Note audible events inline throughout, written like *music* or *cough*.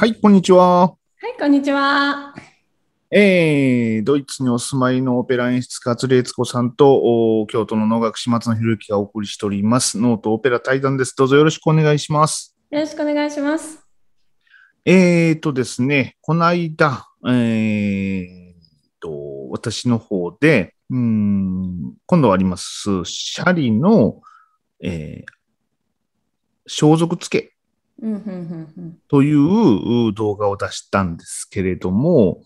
はい、こんにちは。はい、こんにちは。えー、ドイツにお住まいのオペラ演出家、鶴悦子さんと、京都の能楽始末のひろゆきがお送りしております。ノートオペラ対談です。どうぞよろしくお願いします。よろしくお願いします。えーとですね、この間、えーと、私の方で、うん、今度あります、シャリの、えー、装束付けという動画を出したんですけれども、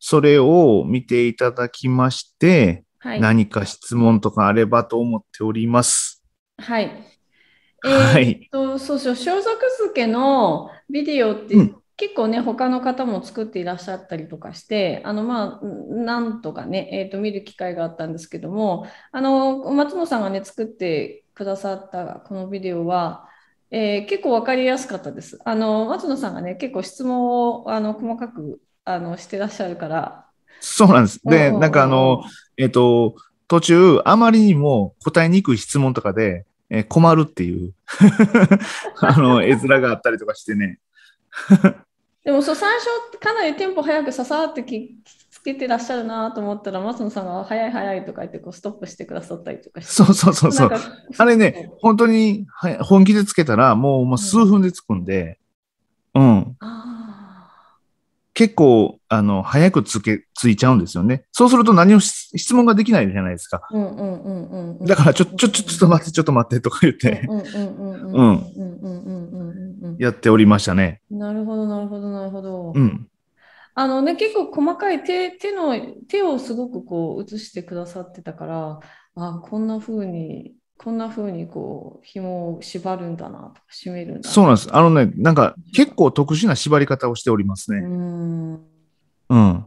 それを見ていただきまして、はい、何か質問とかあればと思っております。はい。えー、っと、はい、そうそう、装束漬けのビデオって、うん、結構ね、他の方も作っていらっしゃったりとかして、あの、まあ、なんとかね、えー、っと、見る機会があったんですけども、あの、松野さんがね、作ってくださったこのビデオは、えー、結構分かりやすかったです。あの松野さんがね結構質問をあの細かくあのしてらっしゃるから。そうなんです。で、なんかあの、えっ、ー、と、途中、あまりにも答えにくい質問とかで、えー、困るっていう *laughs* あの、*laughs* 絵面があったりとかしてね。でもそう、最初、かなりテンポ早くささって聞けてらっしゃるなと思ったら、松野さんが早い早いとか言ってこうストップしてくださったりとかそうそうそうそう。あれね、本当に本気でつけたら、もうもう数分でつくんで、うん。結構、あの、早くつけ、ついちゃうんですよね。そうすると何も質問ができないじゃないですか。ううううんんんんだから、ちょ、ちょ、ちょ、っと待って、ちょっと待ってとか言って。ううううんんんん。うん。やっておりましたね。なるほど、なるほど、なるほど。うん。あのね、結構細かい手手の手をすごくこう写してくださってたからあこんなふうにこんなふうにこう紐を縛るんだなとか締めるんだそうなんですあのねなんか結構特殊な縛り方をしておりますねうんうん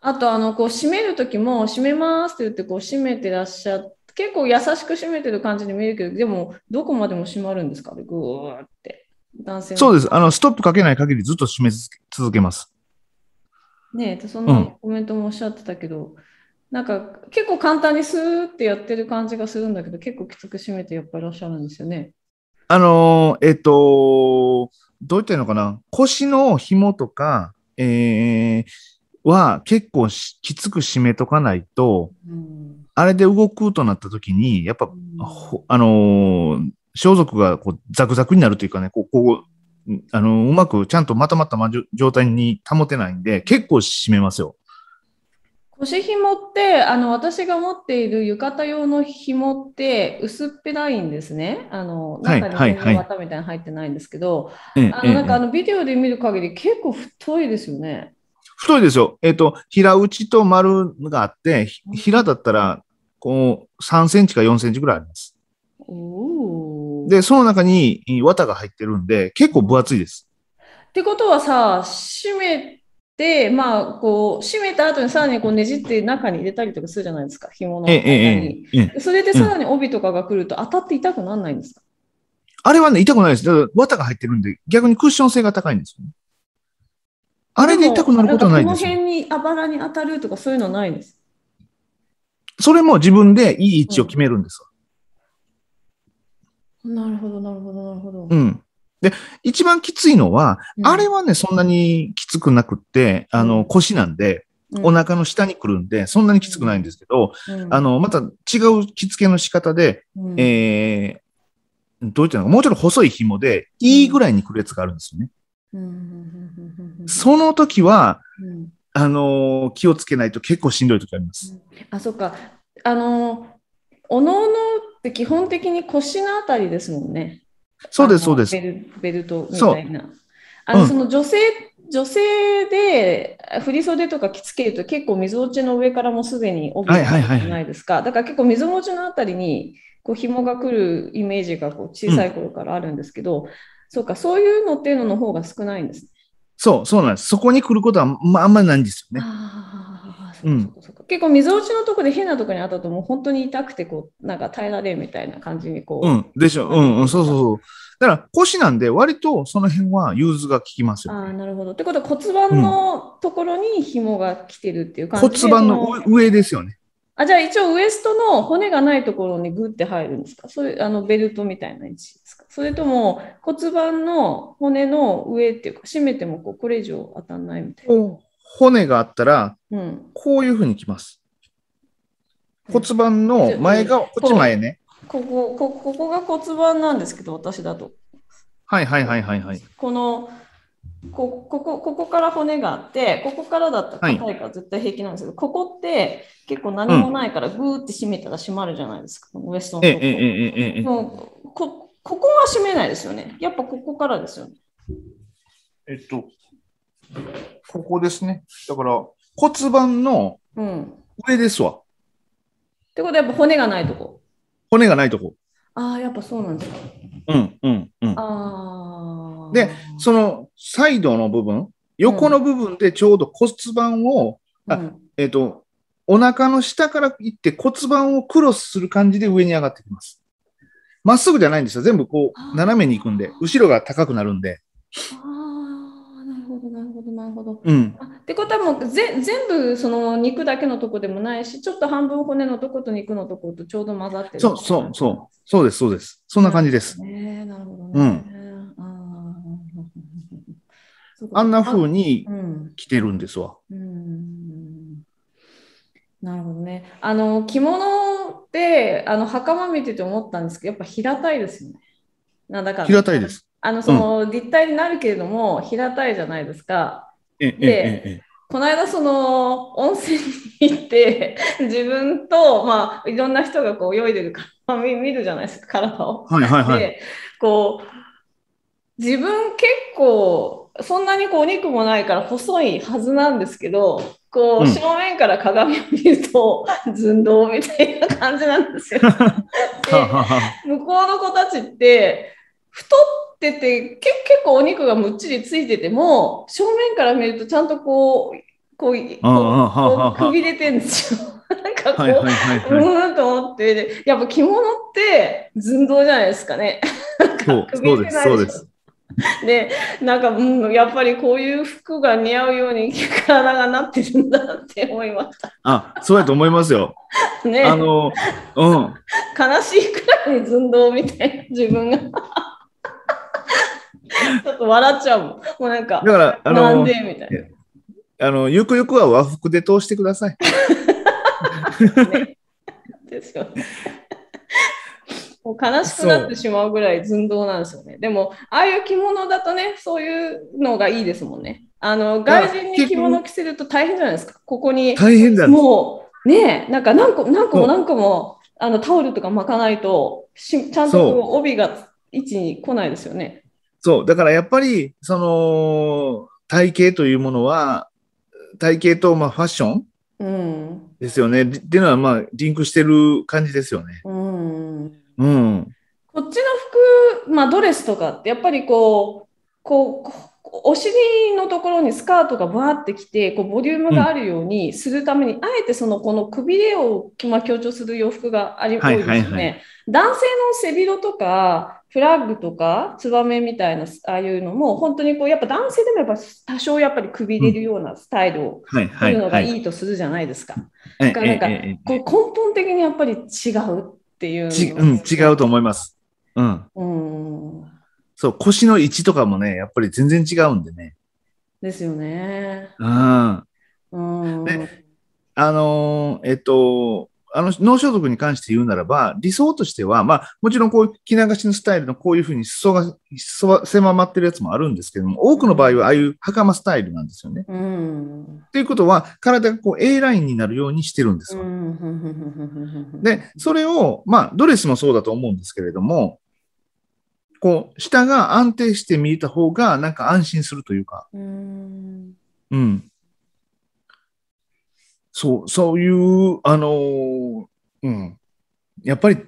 あとあのこう締める時も締めますって言ってこう締めてらっしゃって結構優しく締めてる感じに見えるけどでもどこまでも締まるんですかねぐーって男性そうです。あの、ストップかけない限りずっと締め続けます。ねえ、そのコメントもおっしゃってたけど、うん、なんか結構簡単にスーってやってる感じがするんだけど、結構きつく締めてやっぱりいらっしゃるんですよね。あのー、えっ、ー、とー、どう言ったらいいのかな、腰の紐とか、えー、は結構きつく締めとかないと、うん、あれで動くとなった時に、やっぱ、うん、あのー、装束がこうザクザクになるというかね、こう、こう、あの、うまくちゃんとまとまった状態に保てないんで、結構締めますよ。腰紐ってあの私が持っている浴衣用の紐って薄っぺらいんですね。あの中にみたいに入ってないんですけど、はいはいはい、あのなんかあのビデオで見る限り結構太いですよね。太いですよ。えっ、ー、と平打ちと丸があって平だったらこう3センチか4センチぐらいあります。おお。で、その中に綿が入ってるんで、結構分厚いです。ってことはさ、締めて、まあ、こう、締めた後にさらにこうねじって中に入れたりとかするじゃないですか、紐の中に。えええ、それでさらに帯とかが来ると当たって痛くならないんですか、あれはね、痛くないです。だから綿が入ってるんで、逆にクッション性が高いんですよね。あれで痛くなることはないですこの辺にあばらに当たるとかそういうのないです。それも自分でいい位置を決めるんです、なるほど、なるほど、なるほど。うん。で、一番きついのは、うん、あれはね、そんなにきつくなくって、あの、腰なんで、うん、お腹の下に来るんで、そんなにきつくないんですけど、うん、あの、また違う着付けの仕方で、うん、えー、どういったのか、もうちょっと細い紐で、いいぐらいに来るやつがあるんですよね。その時は、あの、気をつけないと結構しんどい時あります。あ、そっか。あの、おのおので基本的に腰のあたりですもんね。そうです、そうです。ベルベルトみたいな。あの、その女性、女性で振袖とか着付けると結構溝落ちの上からもすでに帯がじゃないですか、はいはいはい。だから結構溝落ちのあたりにこう紐がくるイメージがこう小さい頃からあるんですけど、うん、そうか、そういうのっていうのの方が少ないんですそう、そうなんです。そこに来ることは、まあ、あんまりないんですよね。うん、結構、みぞおちのとこで変なとこにあったと、もう本当に痛くて、こう、なんか耐えられみたいな感じにこう。うん、でしょ、うん、うん、そうそうそう。だから、腰なんで、割とその辺は融通が効きますよ、ね、ああ、なるほど。ってことは骨盤のところに紐が来てるっていう感じで、うん、骨盤の上ですよね。あじゃあ一応ウエストの骨がないところにグッて入るんですかそれあのベルトみたいな位置ですかそれとも骨盤の骨の上っていうか締めてもこうこれ以上当たんないみたいな。骨があったら、こういうふうにきます。骨盤の前が、こっち前ね。こここここが骨盤なんですけど、私だと。はいはいはいはいはい。このこここここから骨があってここからだったら硬いから絶対平気なんですけど、はい、ここって結構何もないからグーって締めたら締まるじゃないですか、うん、ウエストのとこ、ええもうこここは締めないですよねやっぱここからですよねえっとここですね。だから、骨盤の上ですわ。うん、ってことは、やっぱ骨がないとこ。骨がないとこ。ああ、やっぱそうなんですか。うんうんうん。あで、そのサイドの部分、横の部分でちょうど骨盤を、うん、えっ、ー、と、お腹の下から行って骨盤をクロスする感じで上に上がってきます。まっすぐじゃないんですよ。全部こう、斜めに行くんで、後ろが高くなるんで。あど、なるほど。うん、あってことはもうぜ全部その肉だけのとこでもないし、ちょっと半分骨のとこと肉のとことちょうど混ざってる。そうそうそう。そうです、そうです。そんな感じです。ね、なるほどうん、ああんなふうに着てるんですわ。うん、なるほどね。あの着物であの袴見てて思ったんですけど、やっぱ平たいですよね。なんだか平たいです。あのその立体になるけれども、平たいじゃないですか。で、この間その温泉に行って自分と、まあ、いろんな人がこう泳いでるから見見るじゃないですか体を。はいはいはい、でこう自分結構そんなにこうお肉もないから細いはずなんですけどこう、正面から鏡を見ると寸胴みたいな感じなんですよ。*laughs* で向こうの子たちって太ってて結構お肉がむっちりついてても正面から見るとちゃんとこうこうくびれてるんですよ。*laughs* なんかこう、う、はい、んと思って、やっぱ着物って寸胴じゃないですかね。*laughs* そうそうです、そうです。で、なんか、うん、やっぱりこういう服が似合うように体がなってるんだって思いました。あ、そうやと思いますよ。*laughs* ねあの、うん。悲しいくらい寸胴みたいな自分が。ちょっと笑っちゃうもん。もうなんか、だから、あの、なんでみたいな。あの、ゆくゆくは和服で通してください。ね、ですよね。もう悲しくなってしまうぐらい寸胴なんですよね。でも、ああいう着物だとね、そういうのがいいですもんね。あの外人に着物着せると大変じゃないですか。ここに。大変だもう、ねなんか何個何個も何個もあのタオルとか巻かないとし、ちゃんとこう帯が位置に来ないですよね。そう。だからやっぱり、その、体型というものは、体型とまあファッション、うん、ですよね。っていうのはまあリンクしてる感じですよね。うん。うん、こっちの服、まあドレスとかってやっぱりこう、こう、お尻のところにスカートがバーってきてこうボリュームがあるようにするために、うん、あえてそのこのくびれを、ま強調する洋服があり、まいはい、いすね。男性の背広とかフラッグとかツバメみたいなああいうのも本当にこうやっぱ男性でもやっぱ多少やっぱりくびれるようなスタイルを言るのがいいとするじゃないですか。だからなんかこう根本的にやっぱり違うっていう、うん、違うと思います。うん、うんそう、腰の位置とかもね、やっぱり全然違うんでね。ですよね。うん。うんで、あのー、えっと、あの、脳所属に関して言うならば、理想としては、まあ、もちろんこういう着流しのスタイルのこういうふうに裾が、裾は狭まってるやつもあるんですけども、多くの場合はああいう袴スタイルなんですよね。うん。ということは、体がこう A ラインになるようにしてるんですよ。うん、で、それを、まあ、ドレスもそうだと思うんですけれども、こう、下が安定して見えた方が、なんか安心するというか。うんうん。そう、そういう、あのうん。やっぱり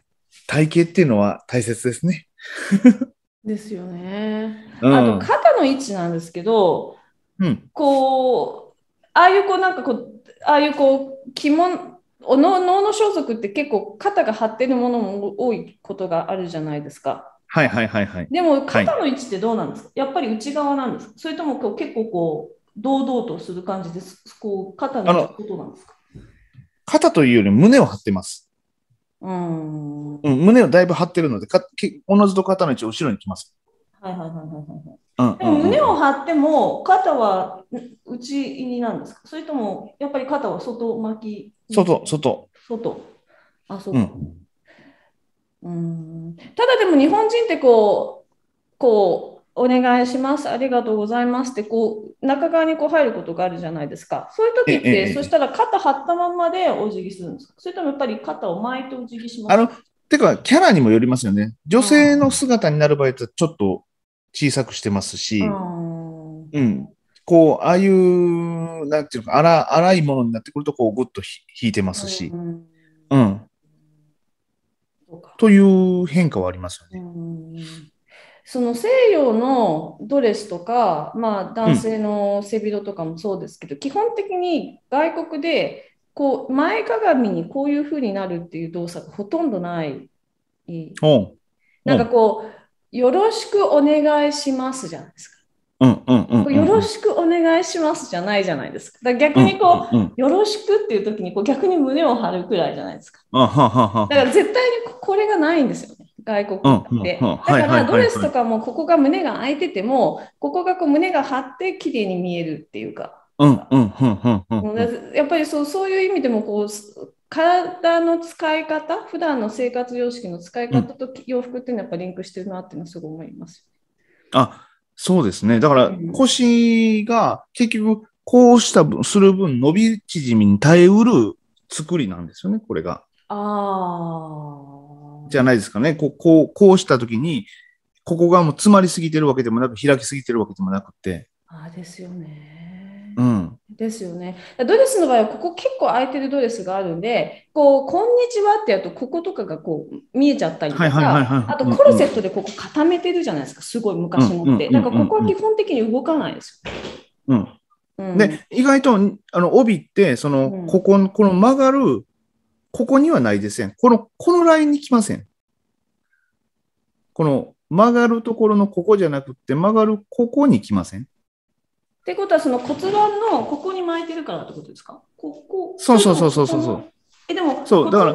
体型っていうのは大切ですね。*laughs* ですよね。あと、肩の位置なんですけど、うん、こう、ああいうこう、なんかこう、ああいうこう、着物、脳の装束って結構肩が張ってるものも多いことがあるじゃないですか。はいはいはいはい。でも肩の位置ってどうなんですか、はい、やっぱり内側なんですかそれともこう結構こう堂々とする感じです。こう肩のことなんですか肩というより胸を張ってます。うんうん、胸をだいぶ張ってるので、かけおのずと肩の位置後ろに来ます。はいはいはいはいはい。でも胸を張っても肩は内になんですかそれともやっぱり肩は外巻き外、外。外。あ、そう、うん、ただでも日本人ってこうこうお願いしますありがとうございますってこう中側にこう入ることがあるじゃないですかそういう時って、そしたら肩張ったままでお辞儀するんですかそれともやっぱり肩を巻いてお辞儀しますあのてかキャラにもよりますよね女性の姿になる場合ってちょっと小さくしてますし、うん、うん、こうああいうなんていうか荒荒いものになってくるとこうグッと引いてますし、うん、うんという変化はありますよね。その西洋のドレスとか、まあ、男性の背広とかもそうですけど、うん、基本的に外国でこう前かがみにこういうふうになるっていう動作がほとんどない。なんかこう、よろしくお願いしますじゃないですか。よろしくお願いしますじゃないじゃないですか。だ逆にこう,、よろしくっていう時にこう逆に胸を張るくらいじゃないですか。だから絶対にこれがないんですよね。外国って。だからドレスとかもここが胸が開いてても、ここがこう胸が張って綺麗に見えるっていうか。やっぱりそうそういう意味でもこう体の使い方普段の生活様式の使い方と洋服っていうのはやっぱリンクしてるなっていうのはすごい思います。あそうですね。だから、腰が結局、こうした分、する分、伸び縮みに耐えうる作りなんですよね、これが。ああ。じゃないですかね。こう、こう、こうしたときに、ここがもう詰まりすぎてるわけでもなく、開きすぎてるわけでもなくて。ああですよね。うん。ですよね。ドレスの場合は、ここ結構空いてるドレスがあるんで、こう、こんにちはってやると、こことかがこう、見えちゃったりとか、あとコルセットでここ固めてるじゃないですか、すごい昔持って。んかここは基本的に動かないですよ。うん。うん、で、意外と、あの、帯って、その、うん、ここ、この曲がる、ここにはないですね。この、このラインに来ません。この曲がるところのここじゃなくて、曲がるここに来ません。ってことは、その骨盤のここに巻いてるからってことですかここ。そうそうそうそうそうそう。え、でも、そう、だから。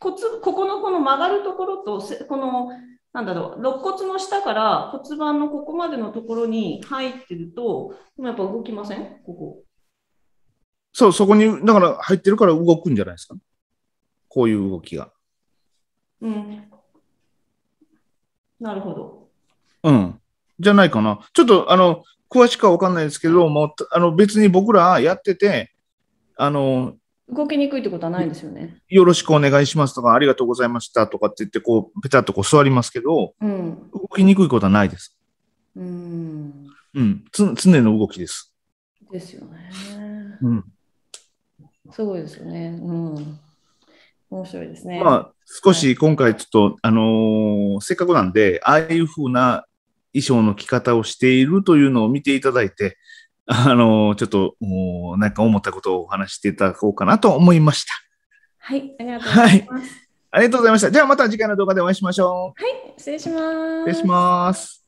骨、ここのこの曲がるところと、この、なんだろう、肋骨の下から骨盤のここまでのところに入ってると、やっぱ動きませんここ。そう、そこに、だから入ってるから動くんじゃないですか。こういう動きが。うん。なるほど。うん。じゃないかな。ちょっと、あの、詳しくは分かんないですけど、もうあの別に僕らやってて、あの動きにくいってことはないんですよね。よろしくお願いしますとか、ありがとうございましたとかって言って、こう、ペタッとこう座りますけど、うん、動きにくいことはないです。うん。うん。つ常の動きです。ですよね。うん。すごいですよね。うん。面白いですね。まあ、少し今回ちょっと、はい、あのー、せっかくなんで、ああいうふうな衣装の着方をしているというのを見ていただいて、あの、ちょっと、もなんか思ったことをお話していただこうかなと思いました。はい、ありがとうございます。はい、ありがとうございました。じゃあまた次回の動画でお会いしましょう。はい、失礼します。失礼します。